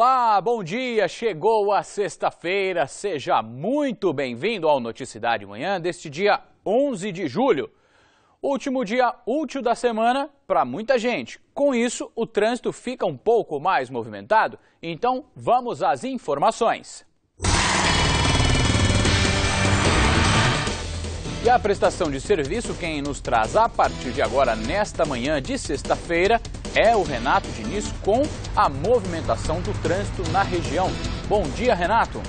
Olá, bom dia! Chegou a sexta-feira, seja muito bem-vindo ao Noticidade Manhã deste dia 11 de julho. Último dia útil da semana para muita gente. Com isso, o trânsito fica um pouco mais movimentado, então vamos às informações. E a prestação de serviço, quem nos traz a partir de agora, nesta manhã de sexta-feira, é o Renato Diniz com a movimentação do trânsito na região. Bom dia, Renato.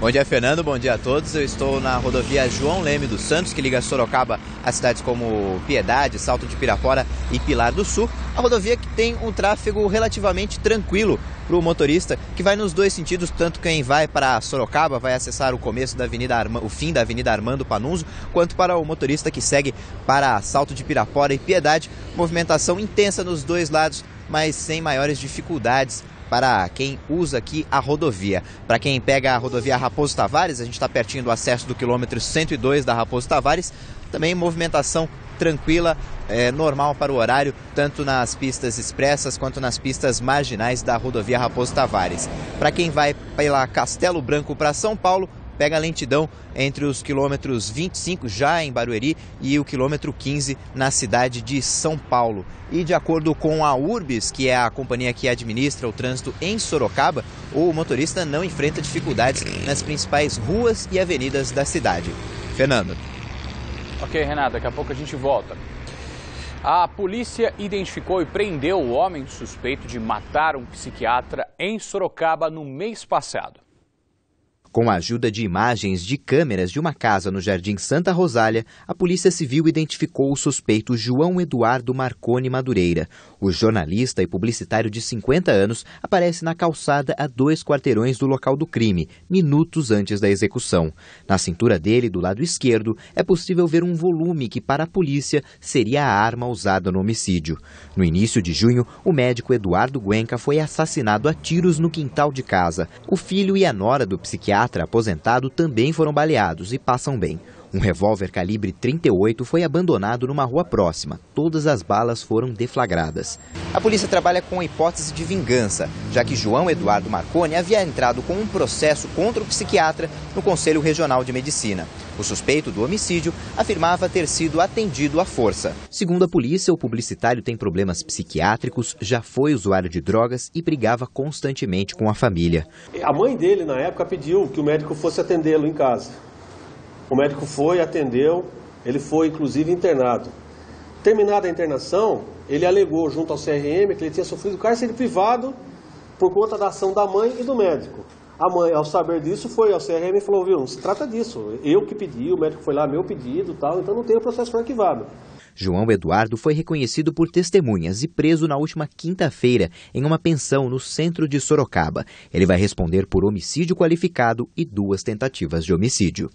Bom dia, Fernando. Bom dia a todos. Eu estou na rodovia João Leme dos Santos, que liga Sorocaba a cidades como Piedade, Salto de Pirapora e Pilar do Sul a rodovia que tem um tráfego relativamente tranquilo para o motorista, que vai nos dois sentidos, tanto quem vai para Sorocaba vai acessar o começo da Avenida Arma, o fim da Avenida Armando Panunzo, quanto para o motorista que segue para Salto de Pirapora e Piedade. Movimentação intensa nos dois lados, mas sem maiores dificuldades para quem usa aqui a rodovia. Para quem pega a rodovia Raposo Tavares, a gente está pertinho do acesso do quilômetro 102 da Raposo Tavares, também movimentação tranquila, é, normal para o horário, tanto nas pistas expressas quanto nas pistas marginais da rodovia Raposo Tavares. Para quem vai pela Castelo Branco para São Paulo, pega lentidão entre os quilômetros 25 já em Barueri e o quilômetro 15 na cidade de São Paulo. E de acordo com a Urbis, que é a companhia que administra o trânsito em Sorocaba, o motorista não enfrenta dificuldades nas principais ruas e avenidas da cidade. Fernando. Ok, Renata, daqui a pouco a gente volta. A polícia identificou e prendeu o homem suspeito de matar um psiquiatra em Sorocaba no mês passado. Com a ajuda de imagens de câmeras de uma casa no Jardim Santa Rosália, a Polícia Civil identificou o suspeito João Eduardo Marconi Madureira. O jornalista e publicitário de 50 anos aparece na calçada a dois quarteirões do local do crime, minutos antes da execução. Na cintura dele, do lado esquerdo, é possível ver um volume que, para a polícia, seria a arma usada no homicídio. No início de junho, o médico Eduardo Guenca foi assassinado a tiros no quintal de casa. O filho e a nora do psiquiatra pediatra aposentado também foram baleados e passam bem. Um revólver calibre 38 foi abandonado numa rua próxima. Todas as balas foram deflagradas. A polícia trabalha com a hipótese de vingança, já que João Eduardo Marconi havia entrado com um processo contra o psiquiatra no Conselho Regional de Medicina. O suspeito do homicídio afirmava ter sido atendido à força. Segundo a polícia, o publicitário tem problemas psiquiátricos, já foi usuário de drogas e brigava constantemente com a família. A mãe dele, na época, pediu que o médico fosse atendê-lo em casa. O médico foi, atendeu, ele foi inclusive internado. Terminada a internação, ele alegou junto ao CRM que ele tinha sofrido cárcere privado por conta da ação da mãe e do médico. A mãe, ao saber disso, foi ao CRM e falou, viu, não se trata disso. Eu que pedi, o médico foi lá, meu pedido tal, então não tem o processo arquivado. João Eduardo foi reconhecido por testemunhas e preso na última quinta-feira em uma pensão no centro de Sorocaba. Ele vai responder por homicídio qualificado e duas tentativas de homicídio.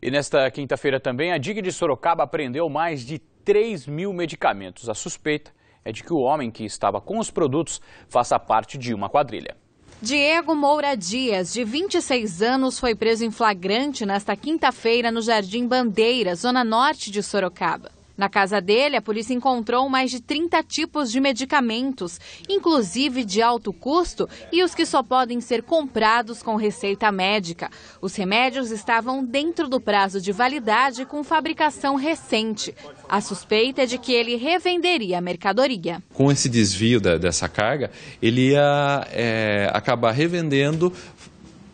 E nesta quinta-feira também, a DIG de Sorocaba apreendeu mais de 3 mil medicamentos. A suspeita é de que o homem que estava com os produtos faça parte de uma quadrilha. Diego Moura Dias, de 26 anos, foi preso em flagrante nesta quinta-feira no Jardim Bandeira, zona norte de Sorocaba. Na casa dele, a polícia encontrou mais de 30 tipos de medicamentos, inclusive de alto custo e os que só podem ser comprados com receita médica. Os remédios estavam dentro do prazo de validade com fabricação recente. A suspeita é de que ele revenderia a mercadoria. Com esse desvio da, dessa carga, ele ia é, acabar revendendo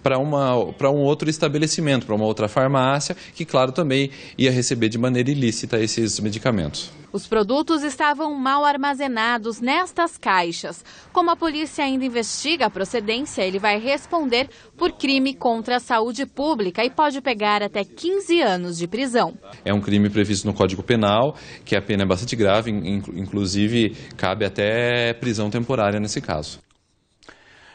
para um outro estabelecimento, para uma outra farmácia, que, claro, também ia receber de maneira ilícita esses medicamentos. Os produtos estavam mal armazenados nestas caixas. Como a polícia ainda investiga a procedência, ele vai responder por crime contra a saúde pública e pode pegar até 15 anos de prisão. É um crime previsto no Código Penal, que a pena é bastante grave, inclusive cabe até prisão temporária nesse caso.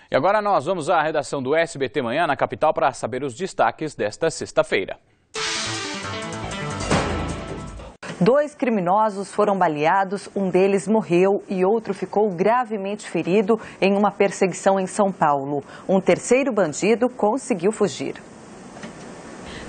E agora nós vamos à redação do SBT Manhã na capital para saber os destaques desta sexta-feira. Dois criminosos foram baleados, um deles morreu e outro ficou gravemente ferido em uma perseguição em São Paulo. Um terceiro bandido conseguiu fugir.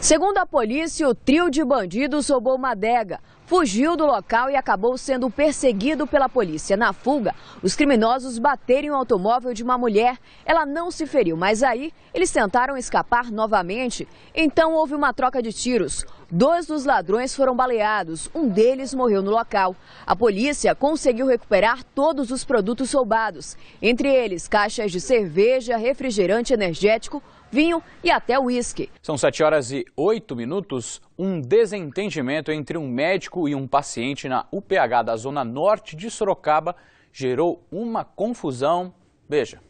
Segundo a polícia, o trio de bandidos roubou uma adega fugiu do local e acabou sendo perseguido pela polícia. Na fuga, os criminosos bateram o automóvel de uma mulher. Ela não se feriu, mas aí eles tentaram escapar novamente. Então houve uma troca de tiros. Dois dos ladrões foram baleados, um deles morreu no local. A polícia conseguiu recuperar todos os produtos roubados, entre eles caixas de cerveja, refrigerante energético, vinho e até uísque. São 7 horas e 8 minutos. Um desentendimento entre um médico e um paciente na UPH da Zona Norte de Sorocaba gerou uma confusão. Veja.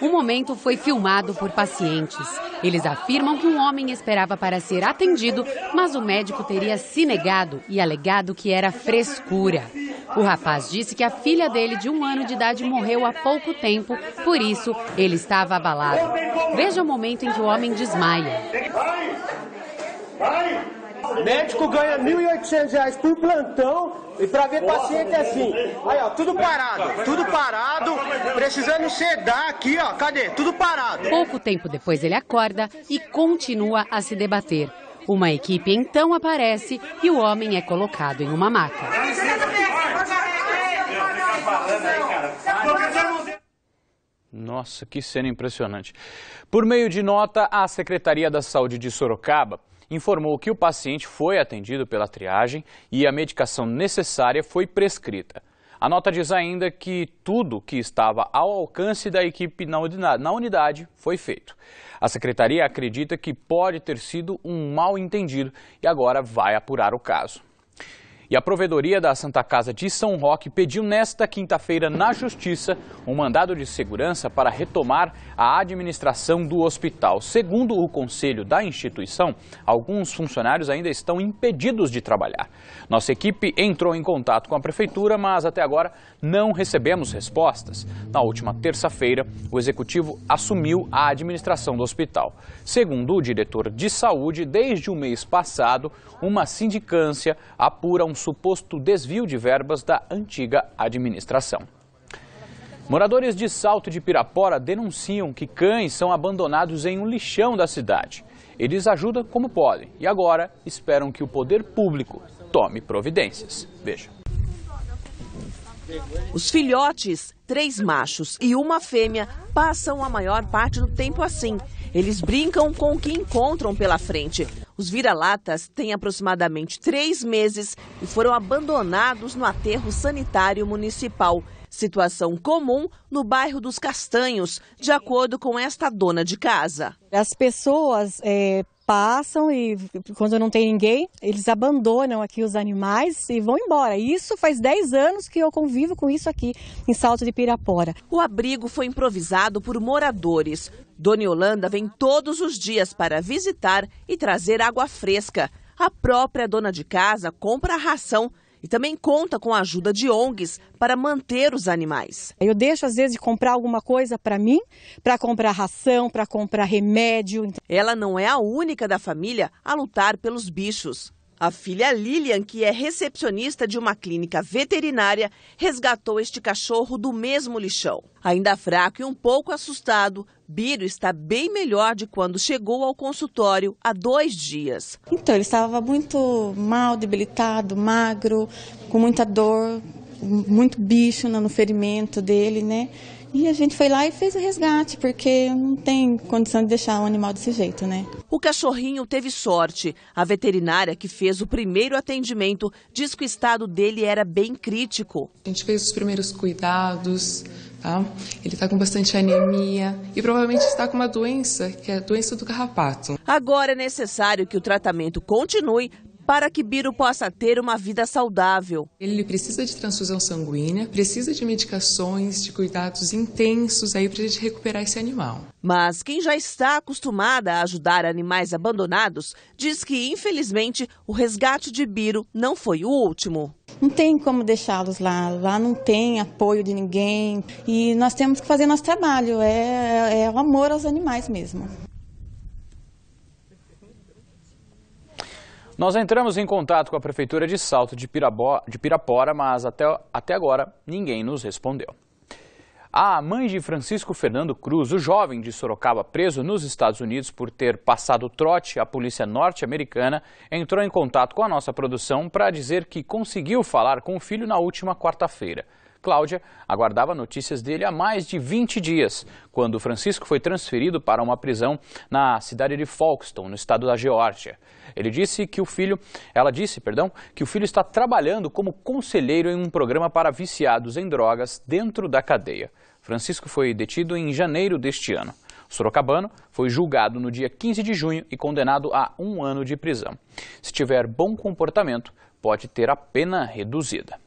O momento foi filmado por pacientes. Eles afirmam que um homem esperava para ser atendido, mas o médico teria se negado e alegado que era frescura. O rapaz disse que a filha dele, de um ano de idade, morreu há pouco tempo, por isso ele estava abalado. Veja o momento em que o homem desmaia. Vai! Vai! Médico ganha R$ 1.800 por plantão e para ver paciente é assim. Aí, ó, tudo parado, tudo parado, precisando sedar aqui, ó, cadê? Tudo parado. Pouco tempo depois ele acorda e continua a se debater. Uma equipe então aparece e o homem é colocado em uma maca. Nossa, que cena impressionante. Por meio de nota, a Secretaria da Saúde de Sorocaba informou que o paciente foi atendido pela triagem e a medicação necessária foi prescrita. A nota diz ainda que tudo que estava ao alcance da equipe na unidade foi feito. A secretaria acredita que pode ter sido um mal entendido e agora vai apurar o caso. E a provedoria da Santa Casa de São Roque pediu nesta quinta-feira na Justiça um mandado de segurança para retomar a administração do hospital. Segundo o conselho da instituição, alguns funcionários ainda estão impedidos de trabalhar. Nossa equipe entrou em contato com a prefeitura, mas até agora não recebemos respostas. Na última terça-feira, o executivo assumiu a administração do hospital. Segundo o diretor de saúde, desde o mês passado, uma sindicância apura um um suposto desvio de verbas da antiga administração. Moradores de Salto de Pirapora denunciam que cães são abandonados em um lixão da cidade. Eles ajudam como podem e agora esperam que o poder público tome providências. Veja. Os filhotes, três machos e uma fêmea, passam a maior parte do tempo assim. Eles brincam com o que encontram pela frente, os vira-latas têm aproximadamente três meses e foram abandonados no aterro sanitário municipal. Situação comum no bairro dos Castanhos, de acordo com esta dona de casa. As pessoas é, passam e quando não tem ninguém, eles abandonam aqui os animais e vão embora. Isso faz 10 anos que eu convivo com isso aqui em Salto de Pirapora. O abrigo foi improvisado por moradores. Dona Yolanda vem todos os dias para visitar e trazer água fresca. A própria dona de casa compra a ração e também conta com a ajuda de ONGs para manter os animais. Eu deixo, às vezes, de comprar alguma coisa para mim, para comprar ração, para comprar remédio. Então- Ela não é a única da família a lutar pelos bichos. A filha Lilian, que é recepcionista de uma clínica veterinária, resgatou este cachorro do mesmo lixão. Ainda fraco e um pouco assustado, Biro está bem melhor de quando chegou ao consultório há dois dias. Então, ele estava muito mal, debilitado, magro, com muita dor, muito bicho no ferimento dele, né? E a gente foi lá e fez o resgate, porque não tem condição de deixar um animal desse jeito, né? O cachorrinho teve sorte. A veterinária que fez o primeiro atendimento diz que o estado dele era bem crítico. A gente fez os primeiros cuidados, tá? Ele está com bastante anemia e provavelmente está com uma doença, que é a doença do carrapato. Agora é necessário que o tratamento continue para que Biro possa ter uma vida saudável. Ele precisa de transfusão sanguínea, precisa de medicações, de cuidados intensos aí para a gente recuperar esse animal. Mas quem já está acostumada a ajudar animais abandonados diz que, infelizmente, o resgate de Biro não foi o último. Não tem como deixá-los lá, lá não tem apoio de ninguém e nós temos que fazer nosso trabalho, é, é, é o amor aos animais mesmo. Nós entramos em contato com a Prefeitura de Salto de, Pirabó, de Pirapora, mas até, até agora ninguém nos respondeu. A mãe de Francisco Fernando Cruz, o jovem de Sorocaba preso nos Estados Unidos por ter passado trote à polícia norte-americana, entrou em contato com a nossa produção para dizer que conseguiu falar com o filho na última quarta-feira. Cláudia aguardava notícias dele há mais de 20 dias, quando Francisco foi transferido para uma prisão na cidade de Folkestone, no estado da Geórgia. Ele disse que o filho, ela disse, perdão, que o filho está trabalhando como conselheiro em um programa para viciados em drogas dentro da cadeia. Francisco foi detido em janeiro deste ano. Sorocabano foi julgado no dia 15 de junho e condenado a um ano de prisão. Se tiver bom comportamento, pode ter a pena reduzida.